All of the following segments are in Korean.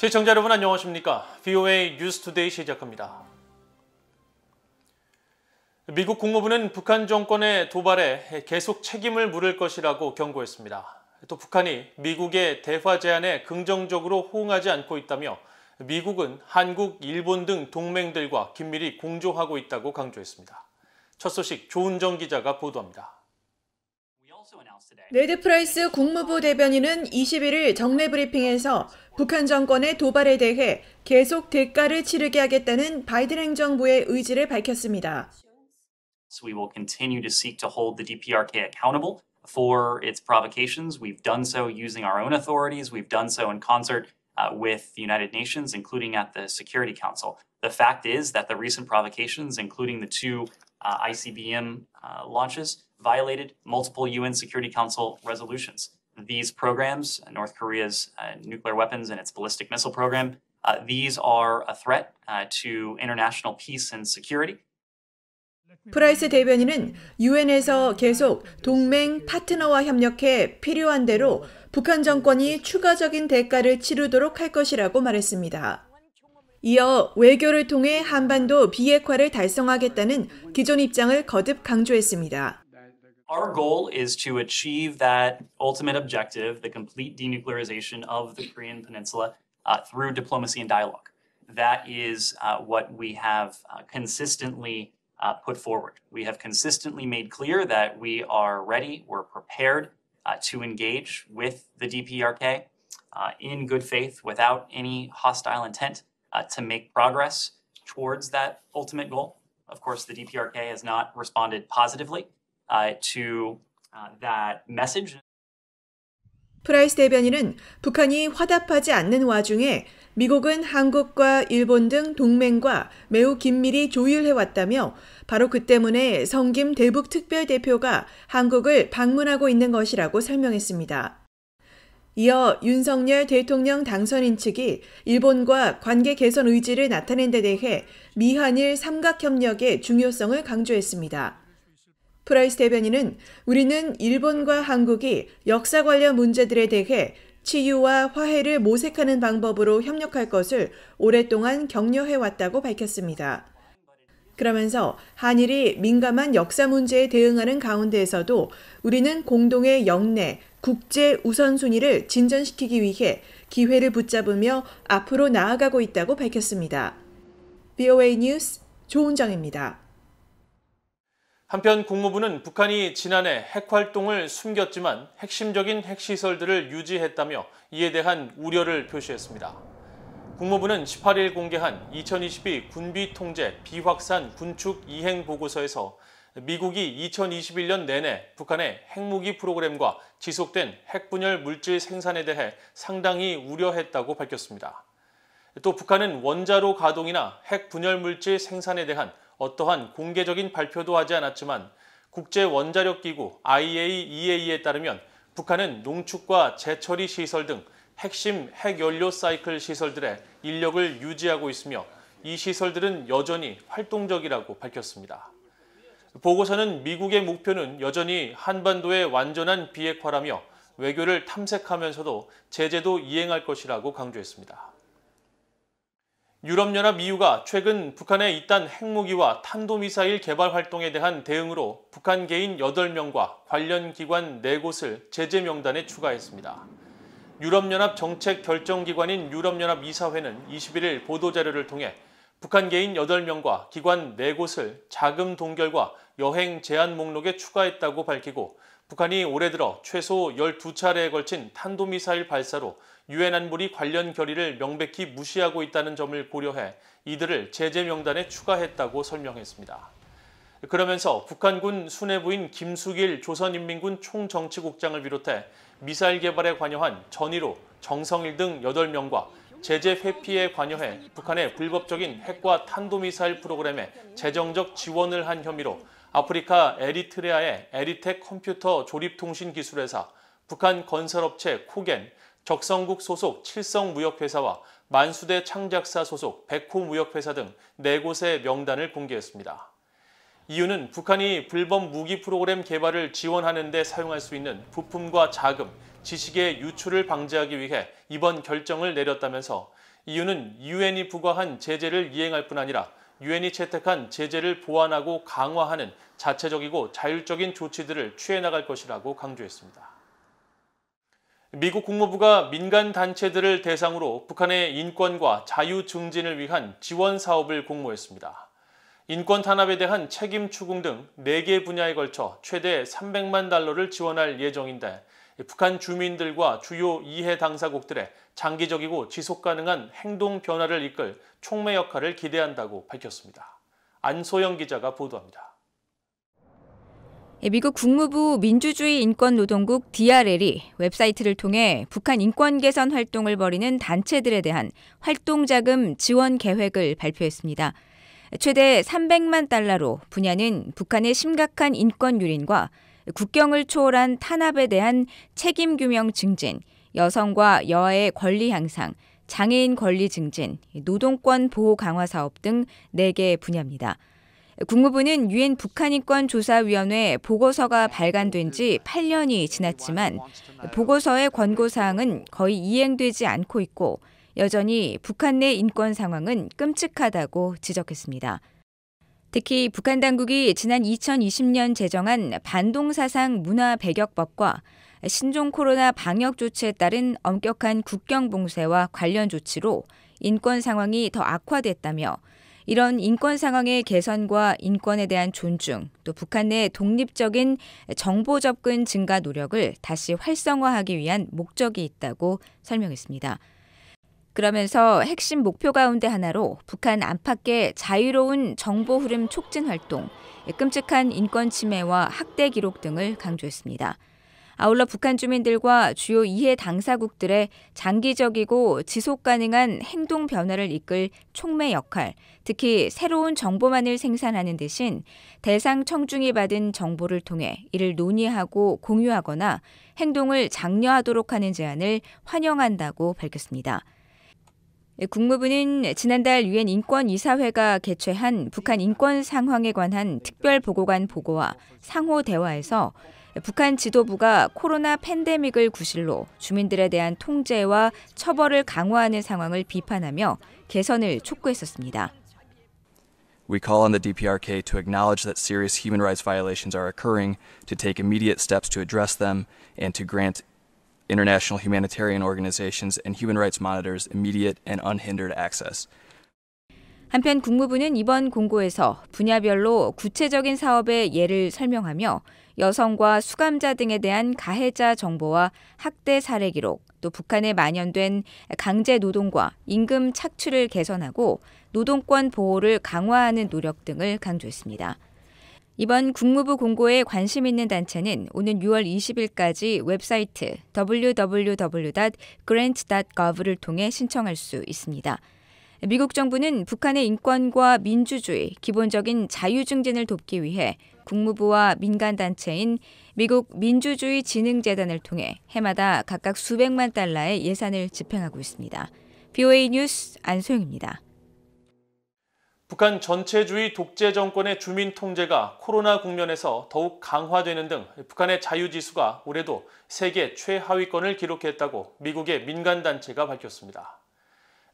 시청자 여러분 안녕하십니까? VOA 뉴스투데이 시작합니다. 미국 국무부는 북한 정권의 도발에 계속 책임을 물을 것이라고 경고했습니다. 또 북한이 미국의 대화 제안에 긍정적으로 호응하지 않고 있다며 미국은 한국, 일본 등 동맹들과 긴밀히 공조하고 있다고 강조했습니다. 첫 소식 조은정 기자가 보도합니다. 네드 프라이스 국무부 대변인은 21일 정례 브리핑에서 북한 정권의 도발에 대해 계속 대가를 치르게 하겠다는 바이든 행정부의 의지를 밝혔습니다. So we will continue to seek to hold the DPRK accountable for its provocations. We've done so using our own authorities. We've done so in concert uh, with the United Nations, including at the Security Council. The fact is that the recent provocations, including the two uh, ICBM uh, launches violated multiple UN Security Council resolutions. These programs, North Korea's nuclear weapons and its ballistic missile program, these are a threat to international peace and security. 프라이스 대변인은 유엔에서 계속 동맹 파트너와 협력해 필요한 대로 북한 정권이 추가적인 대가를 치르도록 할 것이라고 말했습니다. 이어 외교를 통해 한반도 비핵화를 달성하겠다는 기존 입장을 거듭 강조했습니다. Our goal is to achieve that ultimate objective, the complete denuclearization of the Korean Peninsula uh, through diplomacy and dialogue. That is uh, what we have uh, consistently uh, put forward. We have consistently made clear that we are ready, we're prepared uh, to engage with the DPRK uh, in good faith without any hostile intent. uh, to make progress towards that ultimate goal. Of course, the DPRK has not responded positively uh, to that message. 프라이스 대변인은 북한이 화답하지 않는 와중에 미국은 한국과 일본 등 동맹과 매우 긴밀히 조율해왔다며 바로 그 때문에 성김 대북 특별대표가 한국을 방문하고 있는 것이라고 설명했습니다. 이어 윤석열 대통령 당선인 측이 일본과 관계 개선 의지를 나타낸 데 대해 미한일 삼각협력의 중요성을 강조했습니다. 프라이스 대변인은 우리는 일본과 한국이 역사 관련 문제들에 대해 치유와 화해를 모색하는 방법으로 협력할 것을 오랫동안 격려해왔다고 밝혔습니다. 그러면서 한일이 민감한 역사 문제에 대응하는 가운데에서도 우리는 공동의 영내, 국제 우선순위를 진전시키기 위해 기회를 붙잡으며 앞으로 나아가고 있다고 밝혔습니다. BOA 뉴스 조은정입니다. 한편 국무부는 북한이 지난해 핵 활동을 숨겼지만 핵심적인 핵시설들을 유지했다며 이에 대한 우려를 표시했습니다. 국무부는 18일 공개한 2022 군비 통제 비확산 군축 이행 보고서에서 미국이 2021년 내내 북한의 핵무기 프로그램과 지속된 핵분열 물질 생산에 대해 상당히 우려했다고 밝혔습니다. 또 북한은 원자로 가동이나 핵분열 물질 생산에 대한 어떠한 공개적인 발표도 하지 않았지만 국제원자력기구 IAEA에 따르면 북한은 농축과 재처리 시설 등 핵심 핵연료 사이클 시설들의 인력을 유지하고 있으며 이 시설들은 여전히 활동적이라고 밝혔습니다. 보고서는 미국의 목표는 여전히 한반도의 완전한 비핵화라며 외교를 탐색하면서도 제재도 이행할 것이라고 강조했습니다. 유럽연합 EU가 최근 북한의 잇단 핵무기와 탄도미사일 개발 활동에 대한 대응으로 북한 개인 8명과 관련 기관 4곳을 제재 명단에 추가했습니다. 유럽연합 정책 결정기관인 유럽연합 이사회는 21일 보도자료를 통해 북한 개인 8명과 기관 4곳을 자금 동결과 여행 제한 목록에 추가했다고 밝히고 북한이 올해 들어 최소 12차례에 걸친 탄도미사일 발사로 유엔 안보리 관련 결의를 명백히 무시하고 있다는 점을 고려해 이들을 제재 명단에 추가했다고 설명했습니다. 그러면서 북한군 수뇌부인 김숙일 조선인민군 총정치국장을 비롯해 미사일 개발에 관여한 전희로, 정성일 등 8명과 제재 회피에 관여해 북한의 불법적인 핵과 탄도미사일 프로그램에 재정적 지원을 한 혐의로 아프리카 에리트레아의 에리텍 컴퓨터 조립통신 기술회사, 북한 건설업체 코겐, 적성국 소속 칠성무역회사와 만수대 창작사 소속 백호무역회사 등 4곳의 명단을 공개했습니다. 이유는 북한이 불법 무기 프로그램 개발을 지원하는 데 사용할 수 있는 부품과 자금, 지식의 유출을 방지하기 위해 이번 결정을 내렸다면서 이유는 유엔이 부과한 제재를 이행할 뿐 아니라 유엔이 채택한 제재를 보완하고 강화하는 자체적이고 자율적인 조치들을 취해 나갈 것이라고 강조했습니다. 미국 국무부가 민간 단체들을 대상으로 북한의 인권과 자유 증진을 위한 지원 사업을 공모했습니다. 인권 탄압에 대한 책임 추궁 등 4개 분야에 걸쳐 최대 300만 달러를 지원할 예정인데 북한 주민들과 주요 이해 당사국들의 장기적이고 지속 가능한 행동 변화를 이끌 촉매 역할을 기대한다고 밝혔습니다. 안소영 기자가 보도합니다. 예, 미국 국무부 민주주의 인권노동국 DRL이 웹사이트를 통해 북한 인권 개선 활동을 벌이는 단체들에 대한 활동 자금 지원 계획을 발표했습니다. 최대 300만 달러로 분야는 북한의 심각한 인권 유린과 국경을 초월한 탄압에 대한 책임 규명 증진, 여성과 여아의 권리 향상, 장애인 권리 증진, 노동권 보호 강화 사업 등 4개 분야입니다. 국무부는 유엔 북한인권 조사위원회 보고서가 발간된 지 8년이 지났지만 보고서의 권고 사항은 거의 이행되지 않고 있고 여전히 북한 내 인권 상황은 끔찍하다고 지적했습니다. 특히 북한 당국이 지난 2020년 제정한 반동사상 문화 배격법과 신종 코로나 방역 조치에 따른 엄격한 국경 봉쇄와 관련 조치로 인권 상황이 더 악화됐다며 이런 인권 상황의 개선과 인권에 대한 존중, 또 북한 내 독립적인 정보 접근 증가 노력을 다시 활성화하기 위한 목적이 있다고 설명했습니다. 그러면서 핵심 목표 가운데 하나로 북한 안팎의 자유로운 정보 흐름 촉진 활동, 예, 끔찍한 인권 침해와 학대 기록 등을 강조했습니다. 아울러 북한 주민들과 주요 이해 당사국들의 장기적이고 지속 가능한 행동 변화를 이끌 촉매 역할, 특히 새로운 정보만을 생산하는 대신 대상 청중이 받은 정보를 통해 이를 논의하고 공유하거나 행동을 장려하도록 하는 제안을 환영한다고 밝혔습니다. 국무부는 지난달 유엔 인권이사회가 개최한 북한 인권 상황에 관한 특별 보고관 보고와 상호 대화에서 북한 지도부가 코로나 팬데믹을 구실로 주민들에 대한 통제와 처벌을 강화하는 상황을 비판하며 개선을 촉구했었습니다. We call on the DPRK to acknowledge that serious human rights violations are occurring, to take immediate steps to address them, and to grant international humanitarian organizations and human rights monitors immediate and unhindered access. 한편 국무부는 이번 공고에서 분야별로 구체적인 사업의 예를 설명하며 여성과 수감자 등에 대한 가해자 정보와 학대 사례 기록, 또 북한에 만연된 강제 노동과 임금 착취를 개선하고 노동권 보호를 강화하는 노력 등을 강조했습니다. 이번 국무부 공고에 관심 있는 단체는 오는 6월 20일까지 웹사이트 www.grant.gov를 통해 신청할 수 있습니다. 미국 정부는 북한의 인권과 민주주의, 기본적인 자유 증진을 돕기 위해 국무부와 민간 단체인 미국 민주주의 진흥재단을 통해 해마다 각각 수백만 달러의 예산을 집행하고 있습니다. BOA 뉴스 안소영입니다. 북한 전체주의 독재 정권의 주민 통제가 코로나 국면에서 더욱 강화되는 등 북한의 자유지수가 올해도 세계 최하위권을 기록했다고 미국의 민간단체가 밝혔습니다.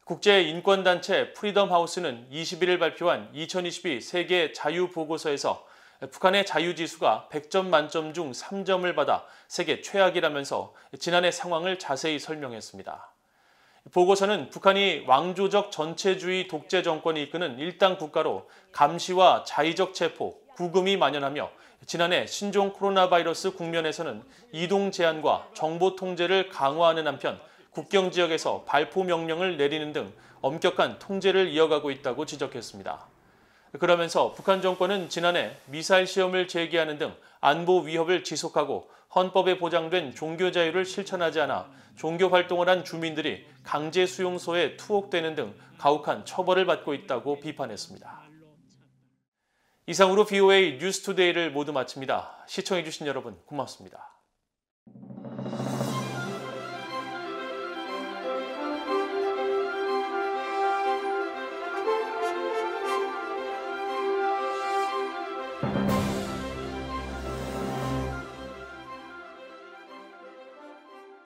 국제인권단체 프리덤 하우스는 21일 발표한 2022 세계 자유보고서에서 북한의 자유지수가 100점 만점 중 3점을 받아 세계 최악이라면서 지난해 상황을 자세히 설명했습니다. 보고서는 북한이 왕조적 전체주의 독재 정권이 이끄는 일당 국가로 감시와 자의적 체포, 구금이 만연하며 지난해 신종 코로나 바이러스 국면에서는 이동 제한과 정보 통제를 강화하는 한편 국경 지역에서 발포 명령을 내리는 등 엄격한 통제를 이어가고 있다고 지적했습니다. 그러면서 북한 정권은 지난해 미사일 시험을 재개하는 등 안보 위협을 지속하고 헌법에 보장된 종교 자유를 실천하지 않아 종교 활동을 한 주민들이 강제 수용소에 투옥되는 등 가혹한 처벌을 받고 있다고 비판했습니다. 이상으로 v o a 뉴스투데이를 모두 마칩니다. 시청해주신 여러분 고맙습니다.